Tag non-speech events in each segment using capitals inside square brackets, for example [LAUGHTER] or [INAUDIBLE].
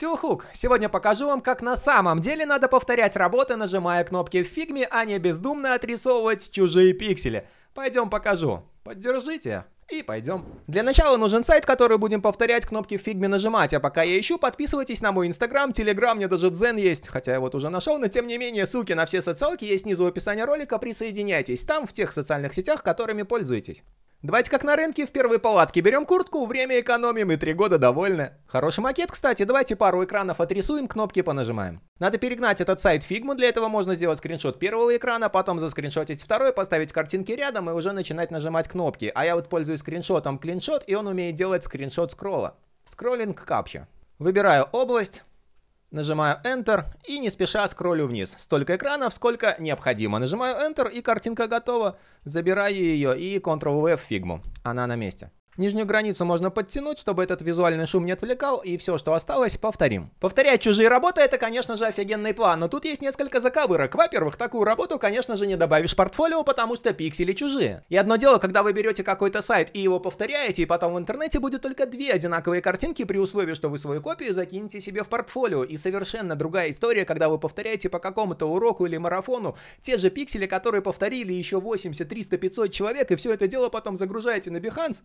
Филхук, сегодня покажу вам, как на самом деле надо повторять работы, нажимая кнопки в фигме, а не бездумно отрисовывать чужие пиксели. Пойдем покажу. Поддержите. И пойдем. Для начала нужен сайт, который будем повторять, кнопки в фигме нажимать. А пока я ищу, подписывайтесь на мой инстаграм, телеграм, мне даже дзен есть. Хотя я вот уже нашел, но тем не менее, ссылки на все социалки есть снизу в описании ролика, присоединяйтесь там, в тех социальных сетях, которыми пользуетесь. Давайте как на рынке, в первой палатке берем куртку, время экономим и три года довольны. Хороший макет, кстати, давайте пару экранов отрисуем, кнопки понажимаем. Надо перегнать этот сайт фигму, для этого можно сделать скриншот первого экрана, потом заскриншотить второй, поставить картинки рядом и уже начинать нажимать кнопки. А я вот пользуюсь скриншотом клиншот, и он умеет делать скриншот скролла. Скроллинг капча. Выбираю область, Нажимаю Enter и не спеша скроллю вниз. Столько экранов, сколько необходимо. Нажимаю Enter и картинка готова. Забираю ее и Ctrl-V в фигму. Она на месте. Нижнюю границу можно подтянуть, чтобы этот визуальный шум не отвлекал, и все, что осталось, повторим. Повторять чужие работы это, конечно же, офигенный план, но тут есть несколько заковырок. Во-первых, такую работу, конечно же, не добавишь в портфолио, потому что пиксели чужие. И одно дело, когда вы берете какой-то сайт и его повторяете, и потом в интернете будет только две одинаковые картинки при условии, что вы свою копию закинете себе в портфолио. И совершенно другая история, когда вы повторяете по какому-то уроку или марафону те же пиксели, которые повторили еще 80, 300, 500 человек, и все это дело потом загружаете на Behance.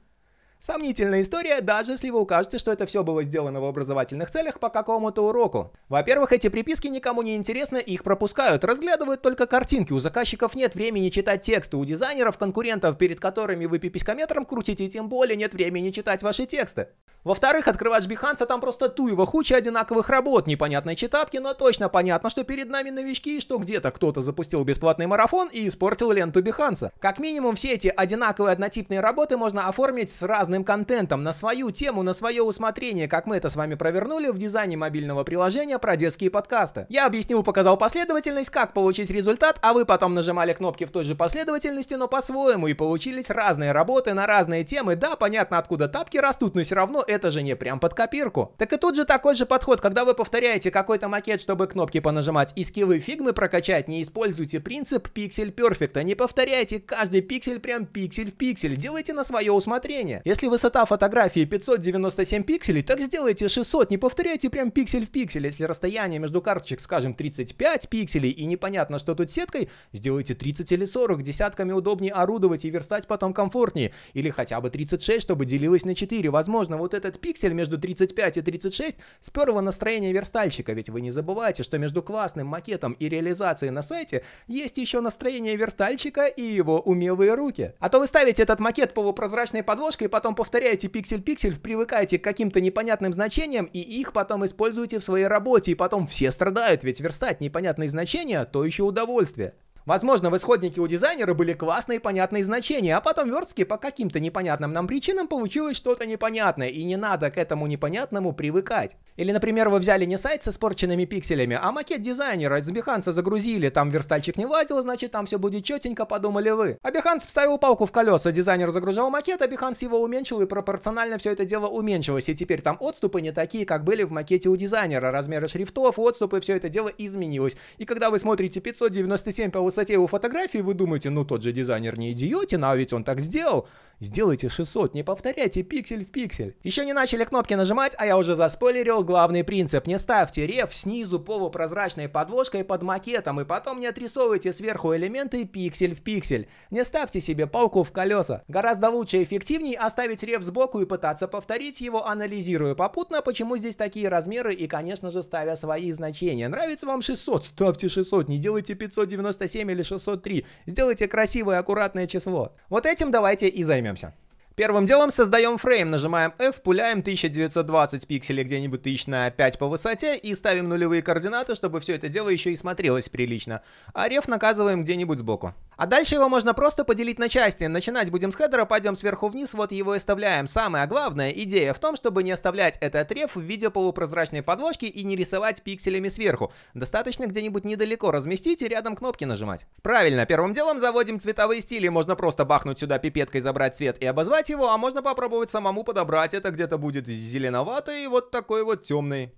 Сомнительная история, даже если вы укажете, что это все было сделано в образовательных целях по какому-то уроку. Во-первых, эти приписки никому не интересны, их пропускают, разглядывают только картинки, у заказчиков нет времени читать тексты, у дизайнеров, конкурентов, перед которыми вы пиписькометром крутите, тем более нет времени читать ваши тексты. Во-вторых, открываешь Биханса, там просто туева хуча одинаковых работ, непонятные читатки, но точно понятно, что перед нами новички, и что где-то кто-то запустил бесплатный марафон и испортил ленту Биханса. Как минимум, все эти одинаковые однотипные работы можно оформить с разным контентом, на свою тему, на свое усмотрение, как мы это с вами провернули в дизайне мобильного приложения про детские подкасты. Я объяснил, показал последовательность, как получить результат, а вы потом нажимали кнопки в той же последовательности, но по-своему, и получились разные работы на разные темы. Да, понятно, откуда тапки растут, но все равно это это же не прям под копирку. Так и тут же такой же подход, когда вы повторяете какой-то макет, чтобы кнопки понажимать и скиллы фигмы прокачать, не используйте принцип пиксель перфекта, не повторяйте каждый пиксель прям пиксель в пиксель, делайте на свое усмотрение. Если высота фотографии 597 пикселей, так сделайте 600, не повторяйте прям пиксель в пиксель, если расстояние между карточек, скажем, 35 пикселей и непонятно, что тут сеткой, сделайте 30 или 40, десятками удобнее орудовать и верстать потом комфортнее, или хотя бы 36, чтобы делилось на 4, возможно, вот это этот пиксель между 35 и 36 сперло настроение верстальщика, ведь вы не забывайте, что между классным макетом и реализацией на сайте есть еще настроение верстальщика и его умелые руки. А то вы ставите этот макет полупрозрачной подложкой, потом повторяете пиксель-пиксель, привыкаете к каким-то непонятным значениям и их потом используете в своей работе, и потом все страдают, ведь верстать непонятные значения – то еще удовольствие. Возможно, в исходнике у дизайнера были классные понятные значения, а потом верстки по каким-то непонятным нам причинам получилось что-то непонятное, и не надо к этому непонятному привыкать. Или, например, вы взяли не сайт с испорченными пикселями, а макет дизайнера из Биханса загрузили, там верстальщик не лазил, значит там все будет четенько, подумали вы. А Биханс вставил палку в колеса, дизайнер загружал макет, а Биханс его уменьшил и пропорционально все это дело уменьшилось, и теперь там отступы не такие, как были в макете у дизайнера, размеры шрифтов, отступы, все это дело изменилось. И когда вы смотрите 597 по красоте его фотографии вы думаете, ну тот же дизайнер не идиотен, а ведь он так сделал. Сделайте 600, не повторяйте пиксель в пиксель. Еще не начали кнопки нажимать, а я уже заспойлерил главный принцип. Не ставьте реф снизу полупрозрачной подложкой под макетом и потом не отрисовывайте сверху элементы пиксель в пиксель. Не ставьте себе палку в колеса. Гораздо лучше и эффективнее оставить реф сбоку и пытаться повторить его, анализируя попутно, почему здесь такие размеры и, конечно же, ставя свои значения. Нравится вам 600? Ставьте 600, не делайте 597 607 или 603. Сделайте красивое, аккуратное число. Вот этим давайте и займемся. Первым делом создаем фрейм, нажимаем F, пуляем 1920 пикселей где-нибудь тысяч на 5 по высоте и ставим нулевые координаты, чтобы все это дело еще и смотрелось прилично. А реф наказываем где-нибудь сбоку. А дальше его можно просто поделить на части. Начинать будем с хедера, пойдем сверху вниз, вот его и вставляем. Самое главное, идея в том, чтобы не оставлять этот реф в виде полупрозрачной подложки и не рисовать пикселями сверху. Достаточно где-нибудь недалеко разместить и рядом кнопки нажимать. Правильно, первым делом заводим цветовые стили. Можно просто бахнуть сюда пипеткой, забрать цвет и обозвать его, а можно попробовать самому подобрать. Это где-то будет зеленоватый и вот такой вот темный.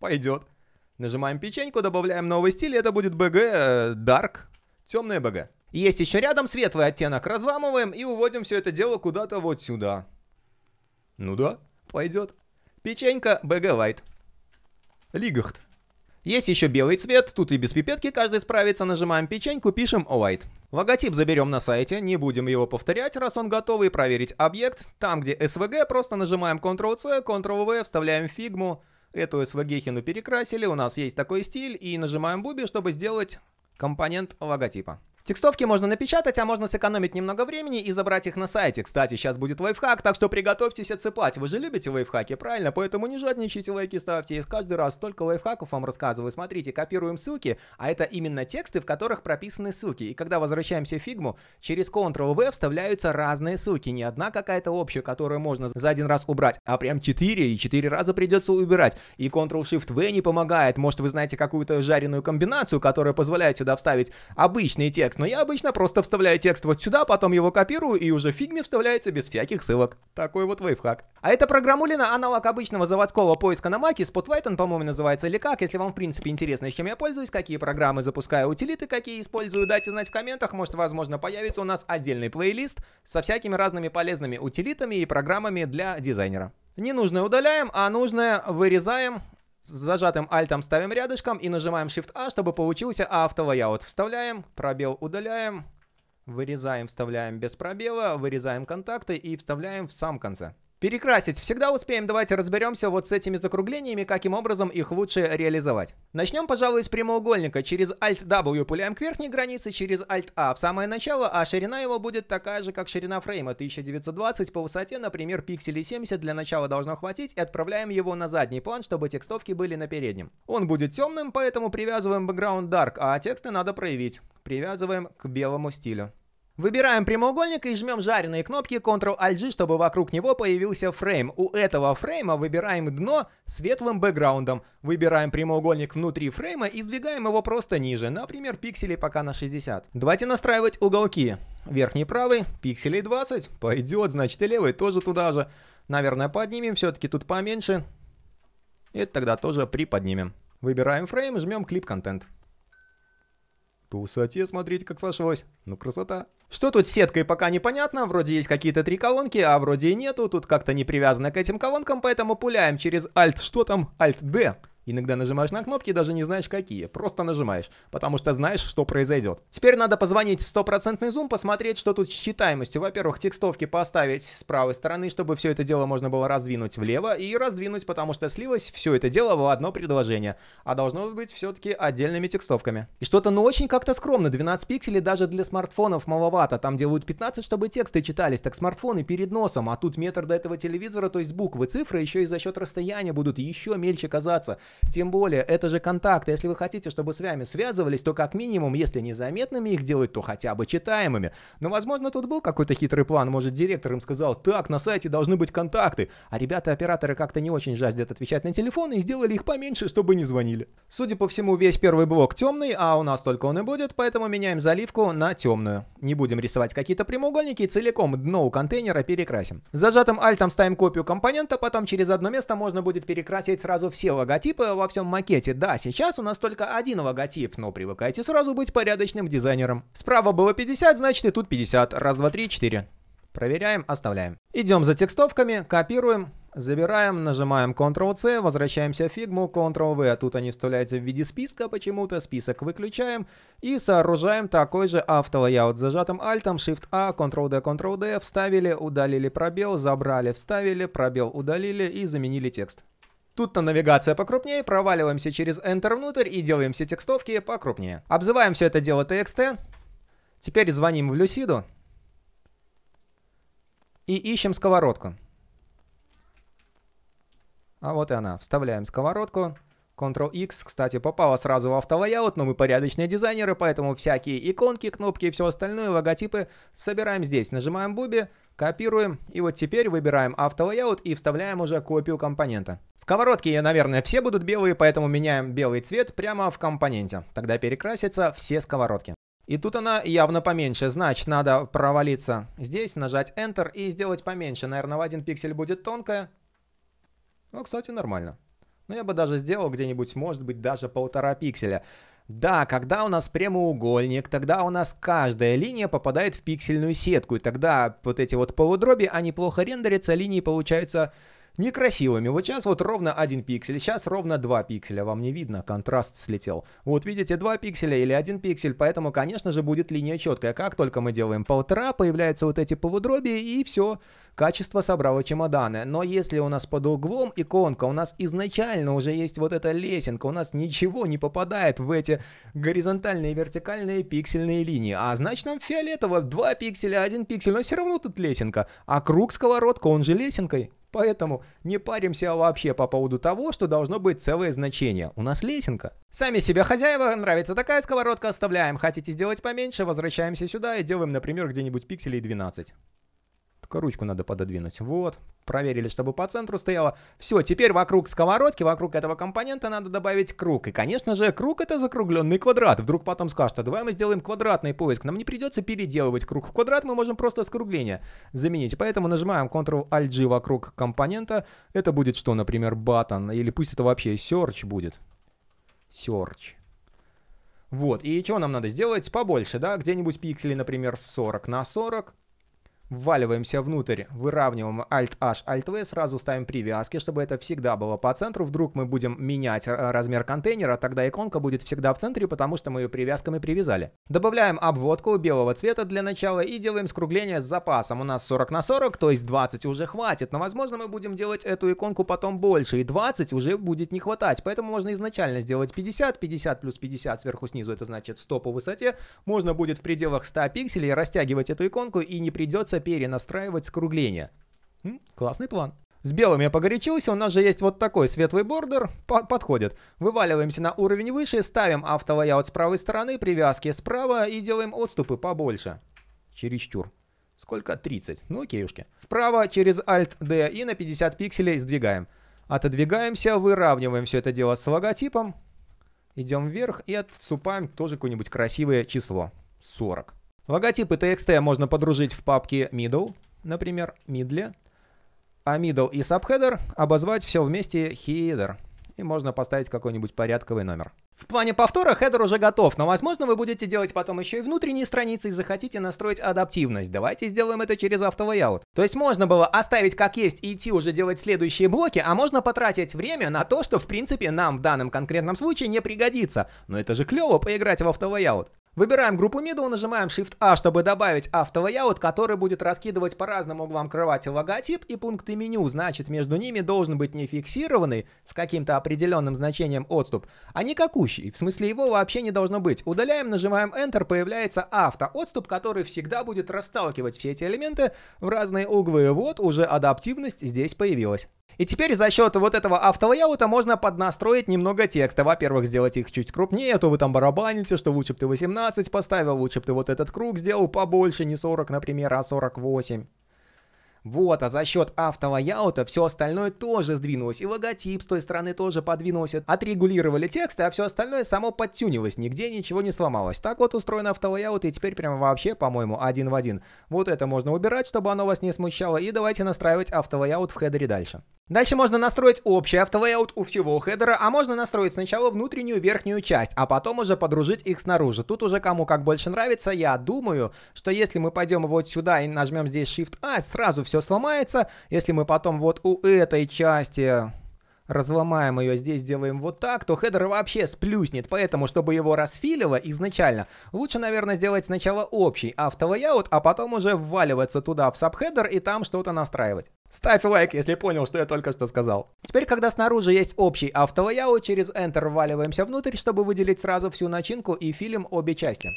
Пойдет. Нажимаем печеньку, добавляем новый стиль, это будет БГ э, Dark. Темное BG. Есть еще рядом светлый оттенок. Разламываем и уводим все это дело куда-то вот сюда. Ну да, пойдет. Печенька bg Лайт. Лигахт. Есть еще белый цвет, тут и без пипетки каждый справится, нажимаем печеньку, пишем white. Логотип заберем на сайте, не будем его повторять, раз он готовый, проверить объект. Там, где SVG, просто нажимаем Ctrl-C, Ctrl-V, вставляем фигму. Эту SVG-хину перекрасили, у нас есть такой стиль, и нажимаем буби, чтобы сделать компонент логотипа. Текстовки можно напечатать, а можно сэкономить немного времени и забрать их на сайте. Кстати, сейчас будет лайфхак, так что приготовьтесь отсыпать. Вы же любите лайфхаки, правильно? Поэтому не жадничайте, лайки ставьте. И каждый раз столько лайфхаков вам рассказываю. Смотрите, копируем ссылки, а это именно тексты, в которых прописаны ссылки. И когда возвращаемся в фигму, через Ctrl-V вставляются разные ссылки. Не одна какая-то общая, которую можно за один раз убрать, а прям 4, и 4 раза придется убирать. И Ctrl-Shift-V не помогает. Может, вы знаете какую-то жареную комбинацию, которая позволяет сюда вставить обычный текст, текст, но я обычно просто вставляю текст вот сюда, потом его копирую и уже в фигме вставляется без всяких ссылок. Такой вот лайфхак. А эта программулина аналог обычного заводского поиска на маке, Spotlight он по-моему называется или как, если вам в принципе интересно, чем я пользуюсь, какие программы запускаю, утилиты какие использую, дайте знать в комментах, может возможно появится у нас отдельный плейлист со всякими разными полезными утилитами и программами для дизайнера. Ненужное удаляем, а нужное вырезаем с зажатым альтом ставим рядышком и нажимаем Shift-A, а, чтобы получился автолайаут. Вставляем, пробел удаляем, вырезаем, вставляем без пробела, вырезаем контакты и вставляем в сам конце. Перекрасить всегда успеем, давайте разберемся вот с этими закруглениями, каким образом их лучше реализовать. Начнем, пожалуй, с прямоугольника. Через Alt-W пуляем к верхней границе, через Alt-A в самое начало, а ширина его будет такая же, как ширина фрейма 1920 по высоте, например, пикселей 70 для начала должно хватить, и отправляем его на задний план, чтобы текстовки были на переднем. Он будет темным, поэтому привязываем background dark, а тексты надо проявить. Привязываем к белому стилю. Выбираем прямоугольник и жмем жареные кнопки Ctrl-Alt-G, чтобы вокруг него появился фрейм. У этого фрейма выбираем дно светлым бэкграундом. Выбираем прямоугольник внутри фрейма и сдвигаем его просто ниже, например, пикселей пока на 60. Давайте настраивать уголки. Верхний правый, пикселей 20, пойдет, значит и левый тоже туда же. Наверное, поднимем, все-таки тут поменьше. Это тогда тоже приподнимем. Выбираем фрейм, жмем клип контент. По высоте смотрите, как сошлось. Ну, красота. Что тут с сеткой, пока непонятно. Вроде есть какие-то три колонки, а вроде и нету. Тут как-то не привязано к этим колонкам, поэтому пуляем через Alt, что там, Alt-D. Иногда нажимаешь на кнопки и даже не знаешь какие, просто нажимаешь, потому что знаешь, что произойдет. Теперь надо позвонить в стопроцентный зум, посмотреть, что тут с читаемостью. Во-первых, текстовки поставить с правой стороны, чтобы все это дело можно было раздвинуть влево и раздвинуть, потому что слилось все это дело в одно предложение, а должно быть все-таки отдельными текстовками. И что-то ну очень как-то скромно, 12 пикселей даже для смартфонов маловато, там делают 15, чтобы тексты читались, так смартфоны перед носом, а тут метр до этого телевизора, то есть буквы, цифры еще и за счет расстояния будут еще мельче казаться. Тем более, это же контакты. Если вы хотите, чтобы с вами связывались, то как минимум, если незаметными их делать, то хотя бы читаемыми. Но, возможно, тут был какой-то хитрый план. Может, директор им сказал, так, на сайте должны быть контакты. А ребята-операторы как-то не очень жаждет отвечать на телефоны и сделали их поменьше, чтобы не звонили. Судя по всему, весь первый блок темный, а у нас только он и будет, поэтому меняем заливку на темную. Не будем рисовать какие-то прямоугольники целиком дно у контейнера перекрасим. Зажатым альтом ставим копию компонента, потом через одно место можно будет перекрасить сразу все логотипы, логотипы во всем макете. Да, сейчас у нас только один логотип, но привыкайте сразу быть порядочным дизайнером. Справа было 50, значит и тут 50. Раз, два, три, четыре. Проверяем, оставляем. Идем за текстовками, копируем, забираем, нажимаем Ctrl-C, возвращаемся в фигму, Ctrl-V, а тут они вставляются в виде списка почему-то, список выключаем и сооружаем такой же автолайаут. Зажатым Alt, Shift-A, а, Ctrl-D, Ctrl-D, вставили, удалили пробел, забрали, вставили, пробел удалили и заменили текст. Тут-то навигация покрупнее, проваливаемся через Enter внутрь и делаем все текстовки покрупнее. Обзываем все это дело TXT. Теперь звоним в Люсиду. И ищем сковородку. А вот и она. Вставляем сковородку. Ctrl-X, кстати, попала сразу в автолайаут, но мы порядочные дизайнеры, поэтому всякие иконки, кнопки и все остальное, логотипы собираем здесь. Нажимаем Буби, Копируем, и вот теперь выбираем автолейаут и вставляем уже копию компонента. Сковородки, наверное, все будут белые, поэтому меняем белый цвет прямо в компоненте. Тогда перекрасятся все сковородки. И тут она явно поменьше, значит надо провалиться здесь, нажать Enter и сделать поменьше. Наверное, в один пиксель будет тонкая. Ну, кстати, нормально. Но ну, я бы даже сделал где-нибудь, может быть, даже полтора пикселя. Да, когда у нас прямоугольник, тогда у нас каждая линия попадает в пиксельную сетку, и тогда вот эти вот полудроби, они плохо рендерятся, линии получаются некрасивыми. Вот сейчас вот ровно один пиксель, сейчас ровно два пикселя. Вам не видно, контраст слетел. Вот видите, два пикселя или один пиксель, поэтому, конечно же, будет линия четкая. Как только мы делаем полтора, появляются вот эти полудроби и все, качество собрало чемоданы. Но если у нас под углом иконка, у нас изначально уже есть вот эта лесенка, у нас ничего не попадает в эти горизонтальные, вертикальные пиксельные линии. А значит нам фиолетово, два пикселя, один пиксель, но все равно тут лесенка. А круг сковородка, он же лесенкой. Поэтому не паримся вообще по поводу того, что должно быть целое значение. У нас лесенка. Сами себе хозяева, нравится такая сковородка, оставляем. Хотите сделать поменьше, возвращаемся сюда и делаем, например, где-нибудь пикселей 12. Только ручку надо пододвинуть. Вот. Проверили, чтобы по центру стояло. Все, теперь вокруг сковородки, вокруг этого компонента надо добавить круг. И, конечно же, круг это закругленный квадрат. Вдруг потом скажут, а давай мы сделаем квадратный поиск. Нам не придется переделывать круг в квадрат, мы можем просто скругление заменить. Поэтому нажимаем Ctrl-Alt-G вокруг компонента. Это будет что, например, батон, Или пусть это вообще search будет. Search. Вот, и чего нам надо сделать? Побольше, да? Где-нибудь пиксели, например, 40 на 40. Вваливаемся внутрь, выравниваем Alt-H, Alt-V, сразу ставим привязки, чтобы это всегда было по центру. Вдруг мы будем менять э, размер контейнера, тогда иконка будет всегда в центре, потому что мы ее привязками привязали. Добавляем обводку белого цвета для начала и делаем скругление с запасом. У нас 40 на 40, то есть 20 уже хватит, но возможно мы будем делать эту иконку потом больше, и 20 уже будет не хватать. Поэтому можно изначально сделать 50, 50 плюс 50 сверху снизу, это значит 100 по высоте. Можно будет в пределах 100 пикселей растягивать эту иконку и не придется придется перенастраивать скругление. М? Классный план. С белым я погорячился, у нас же есть вот такой светлый бордер, по подходит. Вываливаемся на уровень выше, ставим автолояут с правой стороны, привязки справа и делаем отступы побольше. Чересчур. Сколько? 30. Ну окейушки. Справа через Alt-D и на 50 пикселей сдвигаем. Отодвигаемся, выравниваем все это дело с логотипом. Идем вверх и отступаем тоже какое-нибудь красивое число. 40. Логотипы TXT можно подружить в папке middle, например, middle, а middle и subheader обозвать все вместе header. И можно поставить какой-нибудь порядковый номер. В плане повтора хедер уже готов, но возможно вы будете делать потом еще и внутренние страницы и захотите настроить адаптивность. Давайте сделаем это через автолейаут. То есть можно было оставить как есть и идти уже делать следующие блоки, а можно потратить время на то, что в принципе нам в данном конкретном случае не пригодится. Но это же клево поиграть в автолейаут. Выбираем группу middle, нажимаем Shift-A, а, чтобы добавить автолейаут, который будет раскидывать по разным углам кровати логотип и пункты меню, значит между ними должен быть не фиксированный с каким-то определенным значением отступ, а никакущий, в смысле его вообще не должно быть. Удаляем, нажимаем Enter, появляется автоотступ, который всегда будет расталкивать все эти элементы в разные углы. Вот уже адаптивность здесь появилась. И теперь за счет вот этого автолейаута можно поднастроить немного текста. Во-первых, сделать их чуть крупнее, а то вы там барабаните, что лучше бы ты 18 поставил, лучше бы ты вот этот круг сделал побольше, не 40, например, а 48. Вот, а за счет автолайаута все остальное тоже сдвинулось, и логотип с той стороны тоже подвинулся. Отрегулировали тексты, а все остальное само подтюнилось, нигде ничего не сломалось. Так вот устроен автолайаут, и теперь прям вообще, по-моему, один в один. Вот это можно убирать, чтобы оно вас не смущало, и давайте настраивать автолайаут в хедере дальше. Дальше можно настроить общий автолейаут у всего хедера, а можно настроить сначала внутреннюю верхнюю часть, а потом уже подружить их снаружи. Тут уже кому как больше нравится, я думаю, что если мы пойдем вот сюда и нажмем здесь Shift-A, а, сразу все все сломается. Если мы потом вот у этой части разломаем ее здесь, делаем вот так, то хедер вообще сплюснет. Поэтому, чтобы его расфилило изначально, лучше, наверное, сделать сначала общий автолейаут, а потом уже вваливаться туда в сабхедер и там что-то настраивать. Ставь лайк, если понял, что я только что сказал. Теперь, когда снаружи есть общий автолейаут, через Enter вваливаемся внутрь, чтобы выделить сразу всю начинку и филим обе части.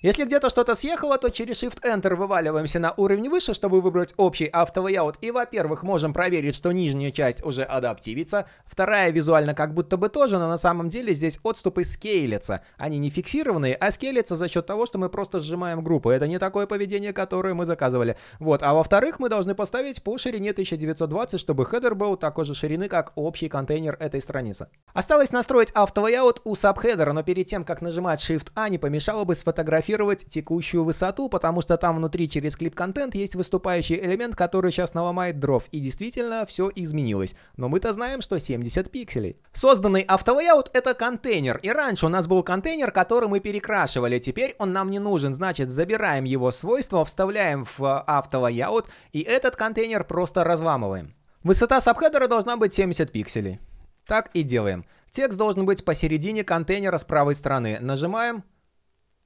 Если где-то что-то съехало, то через Shift-Enter вываливаемся на уровень выше, чтобы выбрать общий автолейаут. И, во-первых, можем проверить, что нижняя часть уже адаптивится. Вторая визуально как будто бы тоже, но на самом деле здесь отступы скейлятся. Они не фиксированные, а скейлятся за счет того, что мы просто сжимаем группу. Это не такое поведение, которое мы заказывали. Вот. А во-вторых, мы должны поставить по ширине 1920, чтобы хедер был такой же ширины, как общий контейнер этой страницы. Осталось настроить автолейаут у сабхедера, но перед тем, как нажимать Shift-A, а, не помешало бы сфотографировать фотографировать текущую высоту, потому что там внутри через клип-контент есть выступающий элемент, который сейчас наломает дров. И действительно, все изменилось. Но мы-то знаем, что 70 пикселей. Созданный автолейаут — это контейнер. И раньше у нас был контейнер, который мы перекрашивали. Теперь он нам не нужен. Значит, забираем его свойства, вставляем в э, автолейаут, и этот контейнер просто разламываем. Высота сабхедера должна быть 70 пикселей. Так и делаем. Текст должен быть посередине контейнера с правой стороны. Нажимаем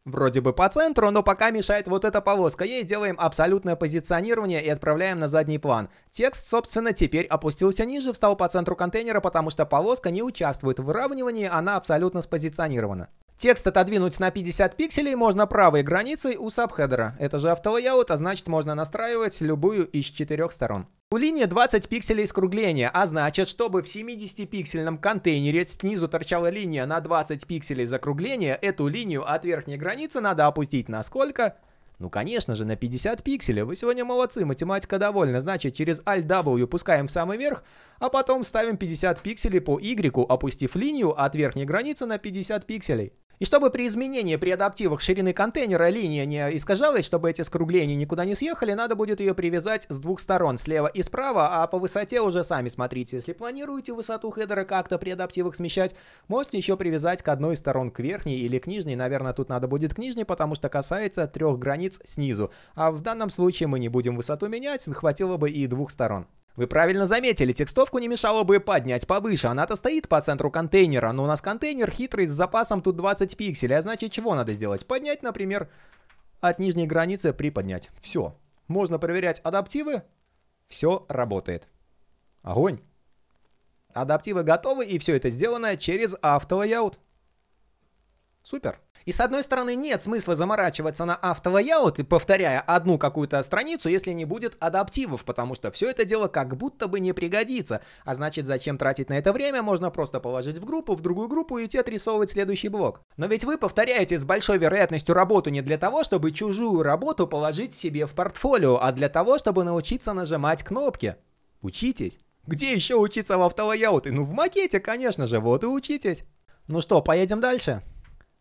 Вроде бы по центру, но пока мешает вот эта полоска. Ей делаем абсолютное позиционирование и отправляем на задний план. Текст, собственно, теперь опустился ниже, встал по центру контейнера, потому что полоска не участвует в выравнивании, она абсолютно спозиционирована. Текст отодвинуть на 50 пикселей можно правой границей у сабхедера. Это же автолейаут, а значит можно настраивать любую из четырех сторон. У линии 20 пикселей скругления, а значит, чтобы в 70-пиксельном контейнере снизу торчала линия на 20 пикселей закругления, эту линию от верхней границы надо опустить на сколько? Ну, конечно же, на 50 пикселей. Вы сегодня молодцы, математика довольна. Значит, через Alt-W пускаем в самый верх, а потом ставим 50 пикселей по Y, опустив линию от верхней границы на 50 пикселей. И чтобы при изменении, при адаптивах ширины контейнера линия не искажалась, чтобы эти скругления никуда не съехали, надо будет ее привязать с двух сторон, слева и справа, а по высоте уже сами смотрите. Если планируете высоту хедера как-то при адаптивах смещать, можете еще привязать к одной из сторон к верхней или к нижней. Наверное, тут надо будет к нижней, потому что касается трех границ снизу. А в данном случае мы не будем высоту менять, хватило бы и двух сторон. Вы правильно заметили, текстовку не мешало бы поднять повыше, она-то стоит по центру контейнера, но у нас контейнер хитрый с запасом тут 20 пикселей, а значит чего надо сделать? Поднять, например, от нижней границы приподнять. Все. Можно проверять адаптивы, все работает. Огонь. Адаптивы готовы и все это сделано через автолайаут. Супер. И с одной стороны, нет смысла заморачиваться на автолайаут и повторяя одну какую-то страницу, если не будет адаптивов, потому что все это дело как будто бы не пригодится. А значит, зачем тратить на это время, можно просто положить в группу, в другую группу и идти отрисовывать следующий блок. Но ведь вы повторяете с большой вероятностью работу не для того, чтобы чужую работу положить себе в портфолио, а для того, чтобы научиться нажимать кнопки. Учитесь. Где еще учиться в автолайауте? Ну в макете, конечно же, вот и учитесь. Ну что, поедем дальше?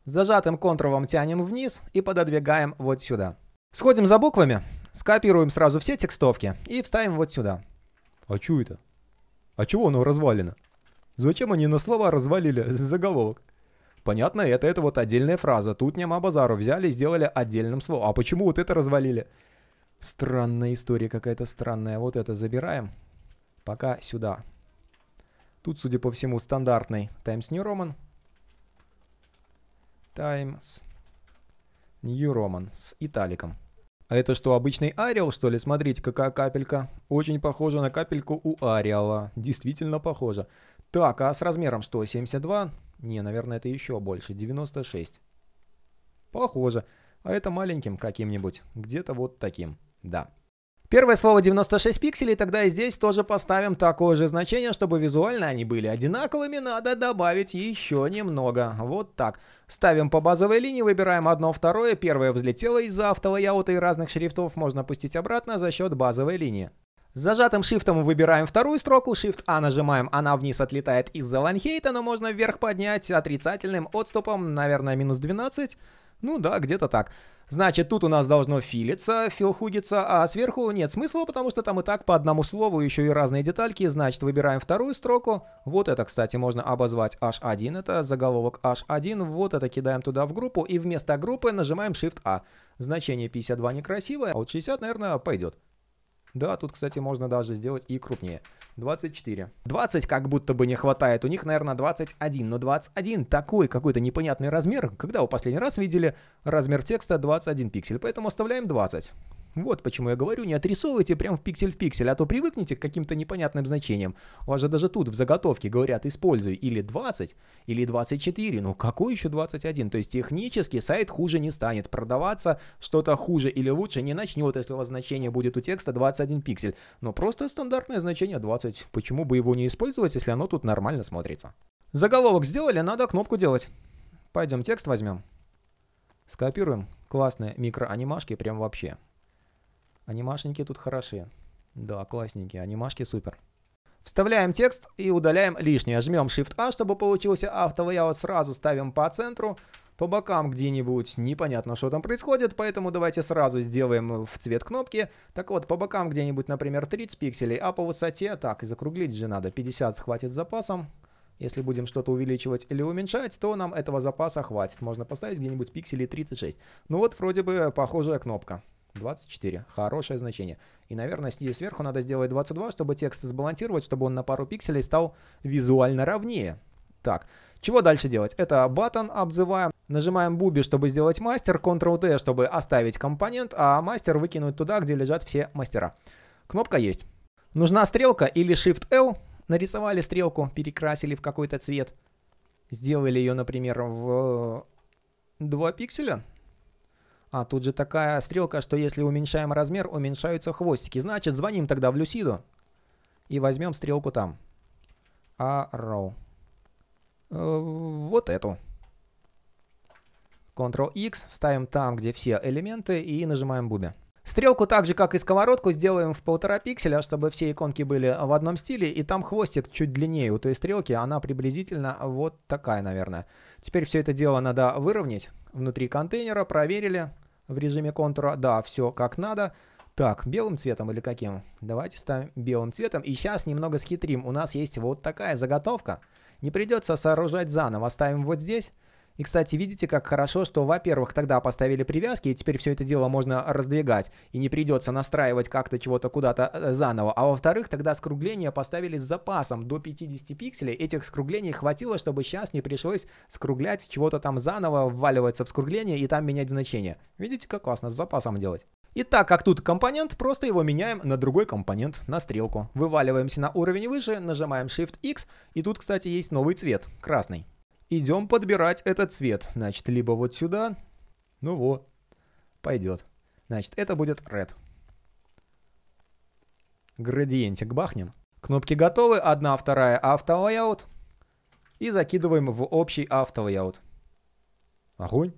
Зажатым контровом тянем вниз и пододвигаем вот сюда. Сходим за буквами, скопируем сразу все текстовки и вставим вот сюда. А чё это? А чего оно развалено? Зачем они на слова развалили [LAUGHS] заголовок? Понятно, это, это вот отдельная фраза. Тут нема базару. Взяли и сделали отдельным словом. А почему вот это развалили? Странная история какая-то странная. Вот это забираем. Пока сюда. Тут, судя по всему, стандартный Times New Roman. Times New Roman с италиком. А это что, обычный Ариал, что ли? Смотрите, какая капелька. Очень похожа на капельку у Ариала. Действительно похожа. Так, а с размером что? 72? Не, наверное, это еще больше. 96. Похоже. А это маленьким каким-нибудь. Где-то вот таким. Да. Первое слово 96 пикселей, тогда и здесь тоже поставим такое же значение, чтобы визуально они были одинаковыми, надо добавить еще немного. Вот так. Ставим по базовой линии, выбираем одно, второе, первое взлетело из-за автолаяута и разных шрифтов, можно пустить обратно за счет базовой линии. С зажатым шифтом выбираем вторую строку, Shift-A а нажимаем, она вниз отлетает из-за ланхейта, но можно вверх поднять отрицательным отступом, наверное, минус 12. Ну да, где-то так. Значит, тут у нас должно филиться, филхугиться, а сверху нет смысла, потому что там и так по одному слову еще и разные детальки. Значит, выбираем вторую строку. Вот это, кстати, можно обозвать H1, это заголовок H1. Вот это кидаем туда в группу и вместо группы нажимаем Shift-A. Значение 52 некрасивое, а вот 60, наверное, пойдет. Да, тут, кстати, можно даже сделать и крупнее. 24. 20 как будто бы не хватает. У них, наверное, 21. Но 21 такой какой-то непонятный размер. Когда вы последний раз видели размер текста 21 пиксель? Поэтому оставляем 20. Вот почему я говорю, не отрисовывайте прям в пиксель в пиксель, а то привыкните к каким-то непонятным значениям. У вас же даже тут в заготовке говорят, используй или 20, или 24, ну какой еще 21? То есть технически сайт хуже не станет, продаваться что-то хуже или лучше не начнет, если у вас значение будет у текста 21 пиксель. Но просто стандартное значение 20, почему бы его не использовать, если оно тут нормально смотрится. Заголовок сделали, надо кнопку делать. Пойдем текст возьмем. Скопируем. Классные микроанимашки прям вообще. Анимашники тут хороши. Да, классненькие. Анимашки супер. Вставляем текст и удаляем лишнее. Жмем Shift-A, а, чтобы получился вот Сразу ставим по центру, по бокам где-нибудь. Непонятно, что там происходит, поэтому давайте сразу сделаем в цвет кнопки. Так вот, по бокам где-нибудь, например, 30 пикселей, а по высоте, так, и закруглить же надо. 50 хватит запасом. Если будем что-то увеличивать или уменьшать, то нам этого запаса хватит. Можно поставить где-нибудь пикселей 36. Ну вот, вроде бы похожая кнопка. 24. Хорошее значение. И, наверное, снизу сверху надо сделать 22, чтобы текст сбалансировать, чтобы он на пару пикселей стал визуально ровнее. Так, чего дальше делать? Это button обзываем. Нажимаем буби, чтобы сделать мастер, Ctrl-D, чтобы оставить компонент, а мастер выкинуть туда, где лежат все мастера. Кнопка есть. Нужна стрелка или Shift-L. Нарисовали стрелку, перекрасили в какой-то цвет. Сделали ее, например, в 2 пикселя а тут же такая стрелка, что если уменьшаем размер, уменьшаются хвостики. Значит, звоним тогда в Люсиду и возьмем стрелку там. Arrow. Э, вот эту. Ctrl-X, ставим там, где все элементы, и нажимаем буби. Стрелку так же, как и сковородку, сделаем в полтора пикселя, чтобы все иконки были в одном стиле, и там хвостик чуть длиннее у той стрелки, она приблизительно вот такая, наверное. Теперь все это дело надо выровнять внутри контейнера, проверили, в режиме контура. Да, все как надо. Так, белым цветом или каким? Давайте ставим белым цветом. И сейчас немного схитрим. У нас есть вот такая заготовка. Не придется сооружать заново. Ставим вот здесь. И, кстати, видите, как хорошо, что, во-первых, тогда поставили привязки, и теперь все это дело можно раздвигать, и не придется настраивать как-то чего-то куда-то э, заново. А во-вторых, тогда скругления поставили с запасом до 50 пикселей. Этих скруглений хватило, чтобы сейчас не пришлось скруглять чего-то там заново, вваливаться в скругление и там менять значение. Видите, как классно с запасом делать. Итак, как тут компонент, просто его меняем на другой компонент, на стрелку. Вываливаемся на уровень выше, нажимаем Shift-X, и тут, кстати, есть новый цвет, красный. Идем подбирать этот цвет. Значит, либо вот сюда. Ну вот. Пойдет. Значит, это будет red. Градиентик бахнем. Кнопки готовы. Одна, вторая автолайаут. И закидываем в общий автолайаут. Огонь.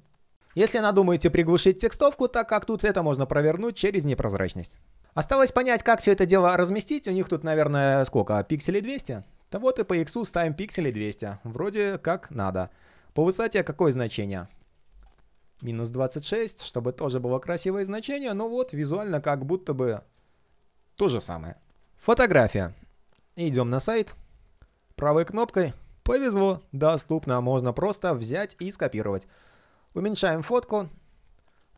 Если надумаете приглушить текстовку, так как тут это можно провернуть через непрозрачность. Осталось понять, как все это дело разместить. У них тут, наверное, сколько? Пикселей 200? Да вот и по x ставим пикселей 200. Вроде как надо. По высоте какое значение? Минус 26, чтобы тоже было красивое значение. Но ну вот визуально как будто бы то же самое. Фотография. Идем на сайт. Правой кнопкой. Повезло. Доступно. Можно просто взять и скопировать. Уменьшаем фотку.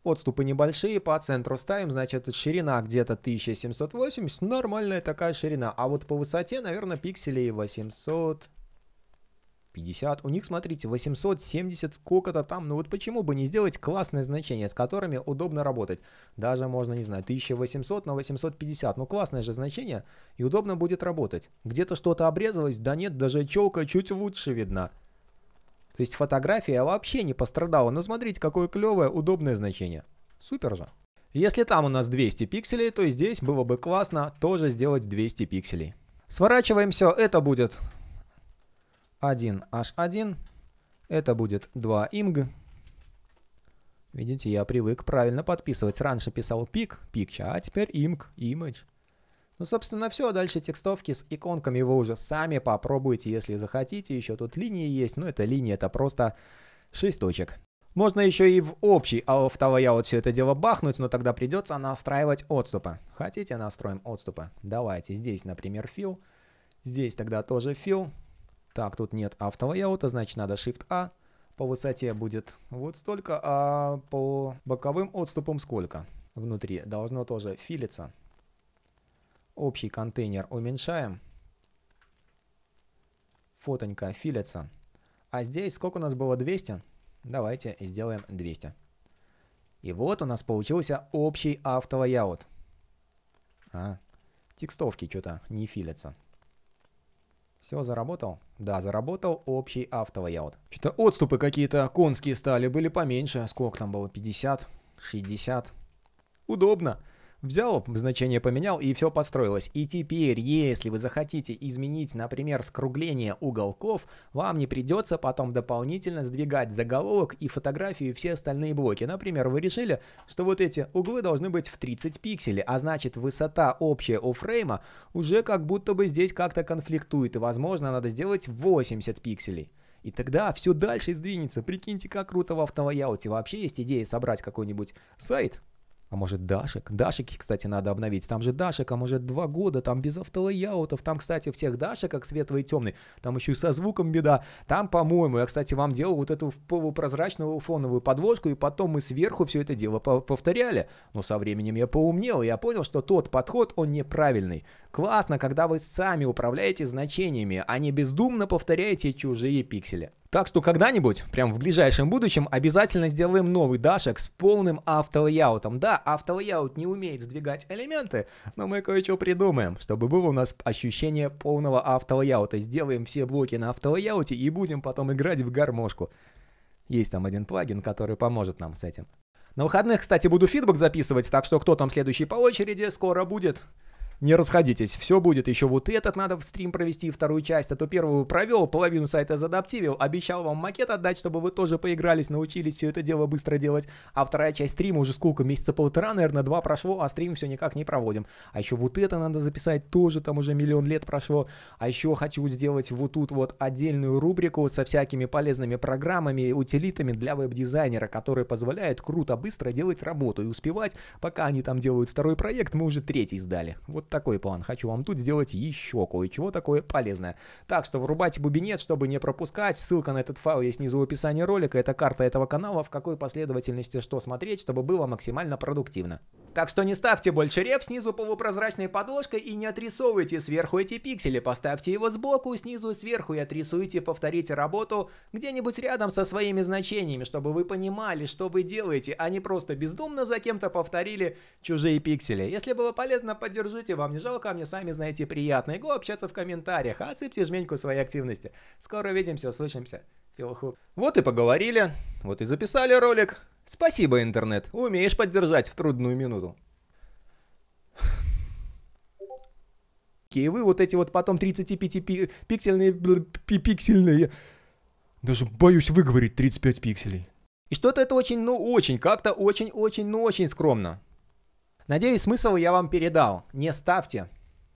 Отступы небольшие, по центру ставим, значит, ширина где-то 1780, ну, нормальная такая ширина. А вот по высоте, наверное, пикселей 800... 50. У них, смотрите, 870, сколько-то там. Ну вот почему бы не сделать классное значение, с которыми удобно работать. Даже можно, не знаю, 1800 на 850. Ну классное же значение, и удобно будет работать. Где-то что-то обрезалось, да нет, даже челка чуть лучше видна. То есть фотография вообще не пострадала, но смотрите, какое клевое, удобное значение. Супер же. Если там у нас 200 пикселей, то здесь было бы классно тоже сделать 200 пикселей. Сворачиваем все. это будет 1 H1, это будет 2 img. Видите, я привык правильно подписывать. Раньше писал пик, picture, а теперь img, image. Ну, собственно, все. Дальше текстовки с иконками вы уже сами попробуйте, если захотите. Еще тут линии есть, но ну, эта линия, это просто 6 точек. Можно еще и в общий автолояут все это дело бахнуть, но тогда придется настраивать отступы. Хотите настроим отступы? Давайте. Здесь, например, fill. Здесь тогда тоже fill. Так, тут нет автолояута, значит надо Shift-A. А. По высоте будет вот столько, а по боковым отступам сколько? Внутри должно тоже филиться. Общий контейнер уменьшаем. Фотонька филится. А здесь сколько у нас было? 200? Давайте сделаем 200. И вот у нас получился общий автолайаут. А, текстовки что-то не филятся. Все, заработал? Да, заработал общий автолайаут. Что-то отступы какие-то конские стали, были поменьше. Сколько там было? 50? 60? Удобно. Взял, значение поменял, и все построилось. И теперь, если вы захотите изменить, например, скругление уголков, вам не придется потом дополнительно сдвигать заголовок и фотографию и все остальные блоки. Например, вы решили, что вот эти углы должны быть в 30 пикселей, а значит высота общая у фрейма уже как будто бы здесь как-то конфликтует, и возможно надо сделать 80 пикселей. И тогда все дальше сдвинется. Прикиньте, как круто в автовояуте. Вообще есть идея собрать какой-нибудь сайт, а может Дашек? Дашики, кстати, надо обновить. Там же Дашек, а может два года, там без автолейаутов. Там, кстати, всех Дашек, как светлый и темный. Там еще и со звуком беда. Там, по-моему, я, кстати, вам делал вот эту полупрозрачную фоновую подложку, и потом мы сверху все это дело повторяли. Но со временем я поумнел, и я понял, что тот подход, он неправильный. Классно, когда вы сами управляете значениями, а не бездумно повторяете чужие пиксели. Так что когда-нибудь, прям в ближайшем будущем, обязательно сделаем новый дашек с полным автолейаутом. Да, автолейаут не умеет сдвигать элементы, но мы кое-что придумаем, чтобы было у нас ощущение полного автолейаута. Сделаем все блоки на автолейауте и будем потом играть в гармошку. Есть там один плагин, который поможет нам с этим. На выходных, кстати, буду фидбэк записывать, так что кто там следующий по очереди, скоро будет не расходитесь, все будет. Еще вот этот надо в стрим провести, вторую часть, а то первую провел, половину сайта задаптивил, обещал вам макет отдать, чтобы вы тоже поигрались, научились все это дело быстро делать. А вторая часть стрима уже сколько, месяца полтора, наверное, два прошло, а стрим все никак не проводим. А еще вот это надо записать, тоже там уже миллион лет прошло. А еще хочу сделать вот тут вот отдельную рубрику со всякими полезными программами и утилитами для веб-дизайнера, которые позволяют круто, быстро делать работу и успевать, пока они там делают второй проект, мы уже третий сдали. Вот вот такой план. Хочу вам тут сделать еще кое-чего такое полезное. Так что врубайте бубенец, чтобы не пропускать. Ссылка на этот файл есть внизу в описании ролика. Это карта этого канала, в какой последовательности что смотреть, чтобы было максимально продуктивно. Так что не ставьте больше реф снизу полупрозрачной подложкой и не отрисовывайте сверху эти пиксели, поставьте его сбоку, снизу сверху и отрисуйте, повторите работу где-нибудь рядом со своими значениями, чтобы вы понимали, что вы делаете, а не просто бездумно за кем-то повторили чужие пиксели. Если было полезно, поддержите, вам не жалко, а мне сами знаете приятно. иго общаться в комментариях, а отсыпьте жменьку своей активности. Скоро увидимся, услышимся. Вот и поговорили, вот и записали ролик. Спасибо, интернет, умеешь поддержать в трудную минуту. И вы вот эти вот потом 35-пиксельные... пиксельные... Даже боюсь выговорить 35 пикселей. И что-то это очень, ну очень, как-то очень-очень, ну очень скромно. Надеюсь, смысл я вам передал. Не ставьте